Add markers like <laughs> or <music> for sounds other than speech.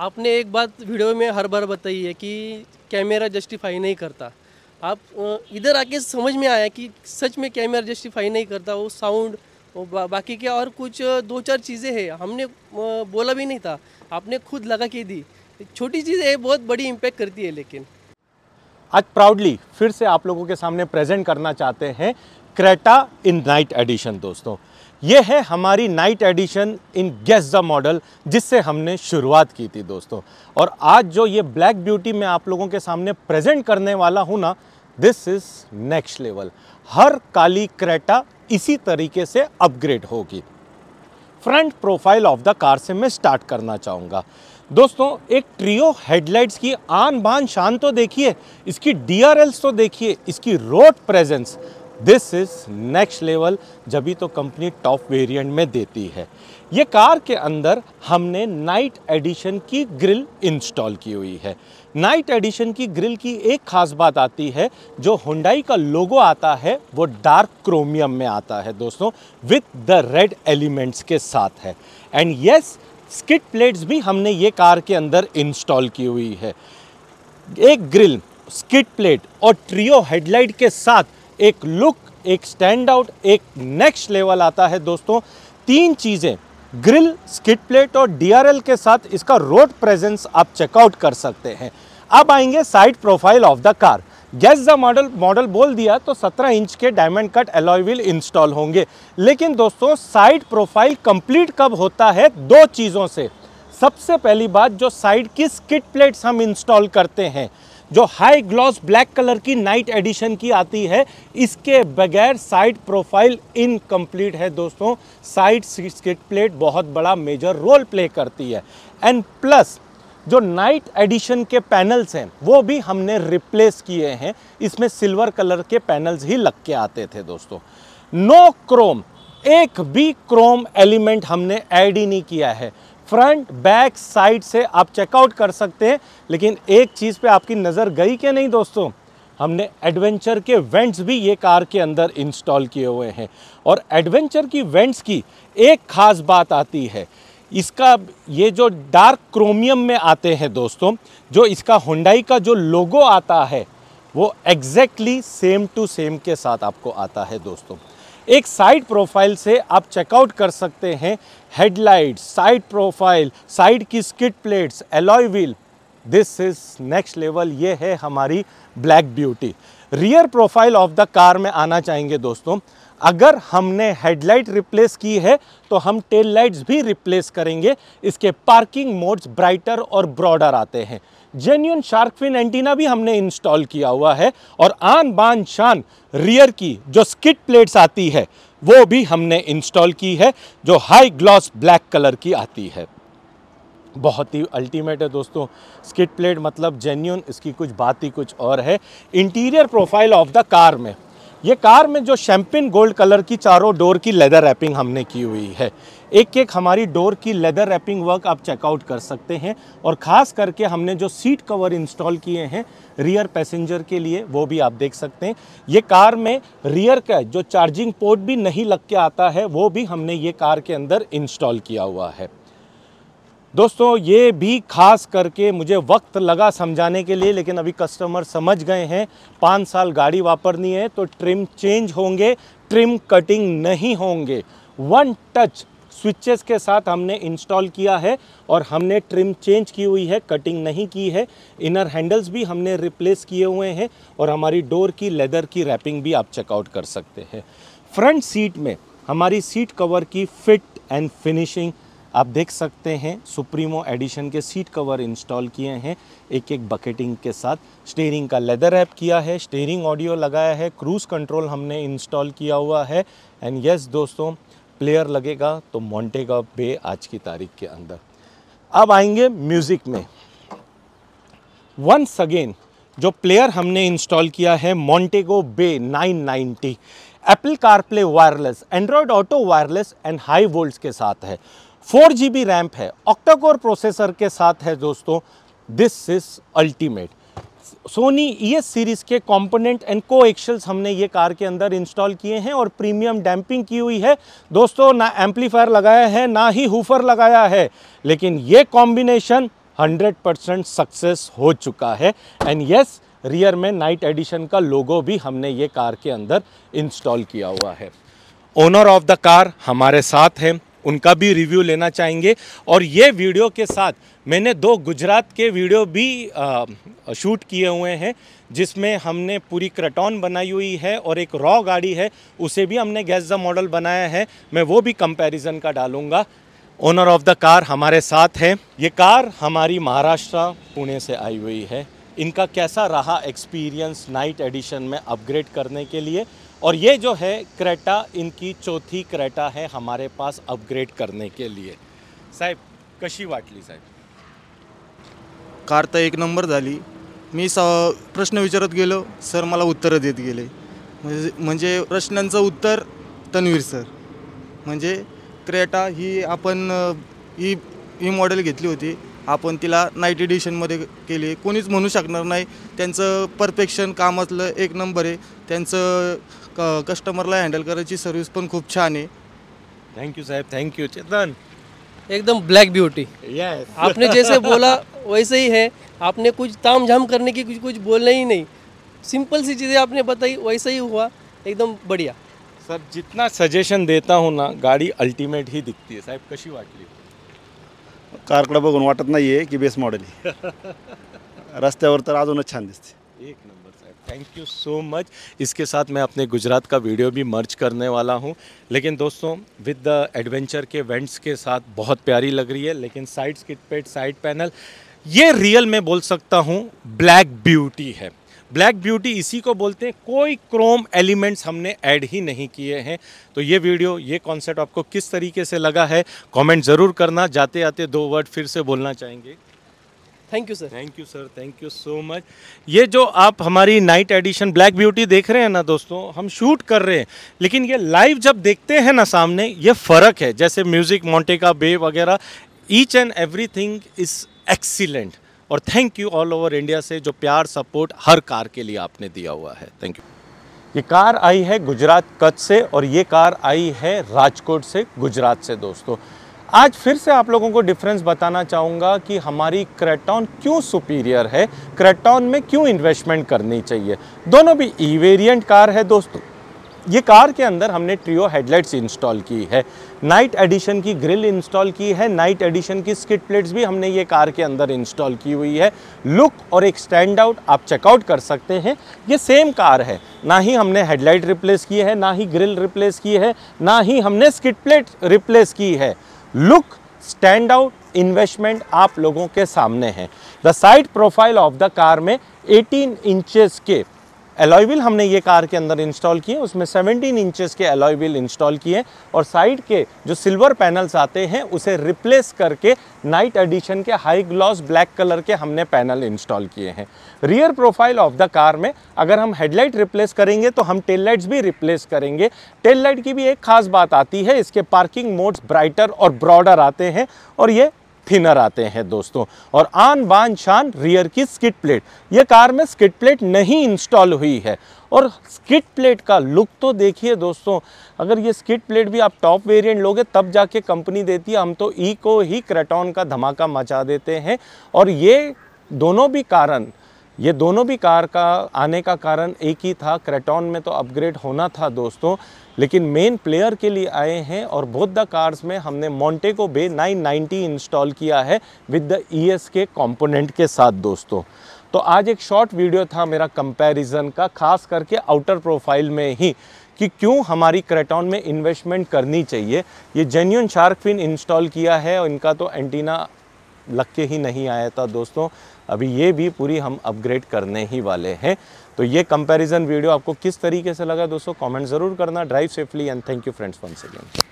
आपने एक बात वीडियो में हर बार बताई है कि कैमरा जस्टिफाई नहीं करता आप इधर आके समझ में आया कि सच में कैमरा जस्टिफाई नहीं करता वो साउंड वो बा, बाकी के और कुछ दो चार चीज़ें हैं हमने बोला भी नहीं था आपने खुद लगा के दी छोटी चीज़ है बहुत बड़ी इम्पैक्ट करती है लेकिन आज प्राउडली फिर से आप लोगों के सामने प्रेजेंट करना चाहते हैं क्रेटा इन नाइट एडिशन दोस्तों ये है हमारी night edition in guess the model जिससे हमने शुरुआत की थी दोस्तों और आज जो ये ब्लैक ब्यूटी मैं आप लोगों के सामने प्रेजेंट करने वाला हूँ ना दिस इज़ नेक्स्ट लेवल हर काली क्रेटा इसी तरीके से अपग्रेड होगी front profile of the car से मैं स्टार्ट करना चाहूँगा दोस्तों एक ट्रियो हेडलाइट्स की आन बान शान तो देखिए इसकी डी तो देखिए इसकी road presence this is next level जब तो कंपनी टॉप वेरिएंट में देती है ये कार के अंदर हमने नाइट एडिशन की ग्रिल इंस्टॉल की हुई है नाइट एडिशन की ग्रिल की एक खास बात आती है जो हुंडाई का लोगो आता है वो डार्क क्रोमियम में आता है दोस्तों विथ द रेड एलिमेंट्स के साथ है एंड यस स्किट प्लेट्स भी हमने ये कार के अंदर इंस्टॉल की हुई है एक ग्रिल स्किट प्लेट और ट्रियो हेडलाइट के साथ एक लुक एक स्टैंड आउट एक नेक्स्ट लेवल आता है दोस्तों तीन चीज़ें ग्रिल स्किट प्लेट और डीआरएल के साथ इसका रोड प्रेजेंस आप चेकआउट कर सकते हैं अब आएंगे side profile of the car guess the model model बोल दिया तो 17 इंच के diamond cut alloy wheel install होंगे लेकिन दोस्तों साइड प्रोफाइल कंप्लीट कब होता है दो चीज़ों से सबसे पहली बात जो साइड की स्किट प्लेट्स हम इंस्टॉल करते हैं जो हाई ग्लॉस ब्लैक कलर की नाइट एडिशन की आती है इसके बगैर साइड प्रोफाइल इनकम्प्लीट है दोस्तों साइड स्किट प्लेट बहुत बड़ा मेजर रोल प्ले करती है एंड प्लस जो नाइट एडिशन के पैनल्स हैं वो भी हमने रिप्लेस किए हैं इसमें सिल्वर कलर के पैनल्स ही लग के आते थे दोस्तों नो क्रोम एक भी क्रोम एलिमेंट हमने ऐड ही नहीं किया है फ्रंट बैक साइड से आप चेकआउट कर सकते हैं लेकिन एक चीज़ पे आपकी नज़र गई क्या नहीं दोस्तों हमने एडवेंचर के वेंट्स भी ये कार के अंदर इंस्टॉल किए हुए हैं और एडवेंचर की वेंट्स की एक ख़ास बात आती है इसका ये जो डार्क क्रोमियम में आते हैं दोस्तों जो इसका हुंडाई का जो लोगो आता है वो एग्जैक्टली सेम टू सेम के साथ आपको आता है दोस्तों एक साइड प्रोफाइल से आप चेकआउट कर सकते हैं हेडलाइट साइड प्रोफाइल साइड की skit plates alloy wheel this is next level ये है हमारी black beauty rear profile of the car में आना चाहेंगे दोस्तों अगर हमने हेडलाइट रिप्लेस की है तो हम टेल लाइट्स भी रिप्लेस करेंगे इसके पार्किंग मोड्स ब्राइटर और ब्रॉडर आते हैं जेन्यून शार्क फिन एंटीना भी हमने इंस्टॉल किया हुआ है और आन बान शान रियर की जो स्किट प्लेट्स आती है वो भी हमने इंस्टॉल की है जो हाई ग्लॉस ब्लैक कलर की आती है बहुत ही अल्टीमेट है दोस्तों स्किट प्लेट मतलब जेन्यून इसकी कुछ बात ही कुछ और है interior profile of the car में ये कार में जो शैम्पिन गोल्ड कलर की चारों डोर की लेदर रैपिंग हमने की हुई है एक एक हमारी डोर की लेदर रैपिंग वर्क आप चेकआउट कर सकते हैं और ख़ास करके हमने जो सीट कवर इंस्टॉल किए हैं रियर पैसेंजर के लिए वो भी आप देख सकते हैं ये कार में रियर का जो चार्जिंग पोर्ट भी नहीं लग के आता है वो भी हमने ये कार के अंदर इंस्टॉल किया हुआ है दोस्तों ये भी खास करके मुझे वक्त लगा समझाने के लिए लेकिन अभी कस्टमर समझ गए हैं पाँच साल गाड़ी वापरनी है तो ट्रिम चेंज होंगे ट्रिम कटिंग नहीं होंगे वन टच स्विचेस के साथ हमने इंस्टॉल किया है और हमने ट्रिम चेंज की हुई है कटिंग नहीं की है इनर हैंडल्स भी हमने रिप्लेस किए हुए हैं और हमारी डोर की लेदर की रैपिंग भी आप चेकआउट कर सकते हैं फ्रंट सीट में हमारी सीट कवर की फिट एंड फिनिशिंग आप देख सकते हैं सुप्रीमो एडिशन के सीट कवर इंस्टॉल किए हैं एक एक बकेटिंग के साथ स्टेयरिंग का लेदर ऐप किया है स्टेयरिंग ऑडियो लगाया है क्रूज़ कंट्रोल हमने इंस्टॉल किया हुआ है एंड यस दोस्तों प्लेयर लगेगा तो मोंटेगा बे आज की तारीख के अंदर अब आएंगे म्यूज़िक में वंस अगेन जो प्लेयर हमने इंस्टॉल किया है Montego Bay 990 Apple CarPlay wireless Android Auto wireless and high volt के साथ है फोर जी बी रैम्प है ऑक्टाकोर प्रोसेसर के साथ है दोस्तों this is ultimate Sony E S series के कंपोनेंट एंड को एक्शल्स हमने ये कार के अंदर इंस्टॉल किए हैं और प्रीमियम डैम्पिंग की हुई है दोस्तों ना एम्पलीफायर लगाया है ना ही हुफर लगाया है लेकिन ये कॉम्बिनेशन 100 परसेंट सक्सेस हो चुका है एंड यस रियर में नाइट एडिशन का लोगो भी हमने ये कार के अंदर इंस्टॉल किया हुआ है ओनर ऑफ द कार हमारे साथ हैं उनका भी रिव्यू लेना चाहेंगे और ये वीडियो के साथ मैंने दो गुजरात के वीडियो भी आ, शूट किए हुए हैं जिसमें हमने पूरी क्रटॉन बनाई हुई है और एक रॉ गाड़ी है उसे भी हमने गैस द मॉडल बनाया है मैं वो भी कंपैरिजन का डालूंगा ओनर ऑफ द कार हमारे साथ है ये कार हमारी महाराष्ट्र पुणे से आई हुई है इनका कैसा रहा एक्सपीरियंस नाइट एडिशन में अपग्रेड करने के लिए और ये जो है क्रेटा इनकी चौथी क्रेटा है हमारे पास अपग्रेड करने के लिए साहेब कशी वाटली साहेब कार तर एक नंबर झाली मी स प्रश्न विचारत गेलो सर मला उत्तरं देत गेले म्हणजे म्हणजे प्रश्नांचं उत्तर तन्वीर सर म्हणजे क्रेटा ही आपण ही ही मॉडेल घेतली होती आपण तिला नाईट एडिशनमध्ये केली कोणीच म्हणू शकणार नाही त्यांचं परफेक्शन कामातलं एक नंबर आहे त्यांचं क कस्टमरला हँडल करायची सर्व्हिस पण खूप छान आहे थँक्यू साहेब थँक्यू चेतन एकदम ब्लॅक ब्युटी यस आपने जैसे <laughs> बोला वैसे ही है आपने कुछ ताम झाम करने की कुछ कुछ ही नहीं सिंपल सी चीज़ें आपने बताई वैसे ही हुआ एकदम बढ़िया सर जितना सजेशन देता हूं ना गाड़ी अल्टीमेट ही दिखती है साहेब कशी वाटली कारकड़ा बगुन वाटत नाही आहे की बेस्ट मॉडेल आहे रस्त्यावर तर अजूनच छान दिस्ते एक नंबर साहब थैंक यू सो मच इसके साथ मैं अपने गुजरात का वीडियो भी मर्ज करने वाला हूं लेकिन दोस्तों विद द एडवेंचर के वेंट्स के साथ बहुत प्यारी लग रही है लेकिन साइड स्किट पेट साइड पैनल ये रियल में बोल सकता हूँ ब्लैक ब्यूटी है ब्लैक ब्यूटी इसी को बोलते हैं कोई क्रोम एलिमेंट्स हमने ऐड ही नहीं किए हैं तो ये वीडियो ये कॉन्सेप्ट आपको किस तरीके से लगा है कमेंट ज़रूर करना जाते आते दो वर्ड फिर से बोलना चाहेंगे thank you sir thank you sir thank you so much ये जो आप हमारी नाइट एडिशन ब्लैक ब्यूटी देख रहे हैं ना दोस्तों हम शूट कर रहे हैं लेकिन ये लाइव जब देखते हैं ना सामने ये फ़र्क है जैसे म्यूज़िक मोंटेका बे वगैरह each and thing is excellent और thank you all over India से जो प्यार सपोर्ट हर कार के लिए आपने दिया हुआ है थैंक यू ये कार आई है गुजरात कच्छ से और ये कार आई है राजकोट से गुजरात से दोस्तों आज फिर से आप लोगों को डिफरेंस बताना चाहूँगा कि हमारी क्रेटॉन क्यों सुपीरियर है क्रेटॉन में क्यों इन्वेस्टमेंट करनी चाहिए दोनों भी ई e वेरियंट कार है दोस्तों ये कार के अंदर हमने ट्रियो हेडलाइट्स इंस्टॉल की है नाइट एडिशन की ग्रिल इंस्टॉल की है नाइट एडिशन की स्किट प्लेट्स भी हमने ये कार के अंदर इंस्टॉल की हुई है लुक और एक स्टैंड आउट आप चेकआउट कर सकते हैं ये सेम कार है ना ही हमने हेडलाइट रिप्लेस की है ना ही ग्रिल रिप्लेस की है ना ही हमने स्किट प्लेट रिप्लेस की है लुक स्टैंड आउट इन्वेस्टमेंट आप लोगों के सामने है the side profile of the car में 18 इंचेस के एलॉय व्हील हमने ये कार के अंदर इंस्टॉल किए उसमें 17 इंचेस के एलॉय व्हील इंस्टॉल किए और साइड के जो सिल्वर पैनल्स आते हैं उसे रिप्लेस करके नाइट एडिशन के हाई ग्लॉस ब्लैक कलर के हमने पैनल इंस्टॉल किए हैं rear profile of the car में अगर हम हेडलाइट रिप्लेस करेंगे तो हम टेल लाइट्स भी रिप्लेस करेंगे टेल लाइट की भी एक खास बात आती है इसके पार्किंग मोड्स ब्राइटर और ब्रॉडर आते हैं और ये थिनर आते हैं दोस्तों और आन बान शान रियर की स्किट प्लेट ये कार में स्किट प्लेट नहीं इंस्टॉल हुई है और स्किट प्लेट का लुक तो देखिए दोस्तों अगर ये स्किट प्लेट भी आप टॉप वेरिएंट लोगे तब जाके कंपनी देती है हम तो ई को ही क्रेटॉन का धमाका मचा देते हैं और ये दोनों भी कारण ये दोनों भी कार का आने का कारण एक ही था क्रेटॉन में तो अपग्रेड होना था दोस्तों लेकिन मेन प्लेयर के लिए आए हैं और बोथ द कार्स में हमने को बे 990 इंस्टॉल किया है with the E S component के साथ दोस्तों तो आज एक शॉर्ट वीडियो था मेरा कंपैरिजन का खास करके आउटर प्रोफाइल में ही कि क्यों हमारी क्रेटॉन में इन्वेस्टमेंट करनी चाहिए ये जेन्यून शार्क फिन इंस्टॉल किया है और इनका तो एंटीना लग के ही नहीं आया था दोस्तों अभी ये भी पूरी हम अपग्रेड करने ही वाले हैं तो ये कंपैरिजन वीडियो आपको किस तरीके से लगा दोस्तों कमेंट ज़रूर करना drive safely and thank you friends once again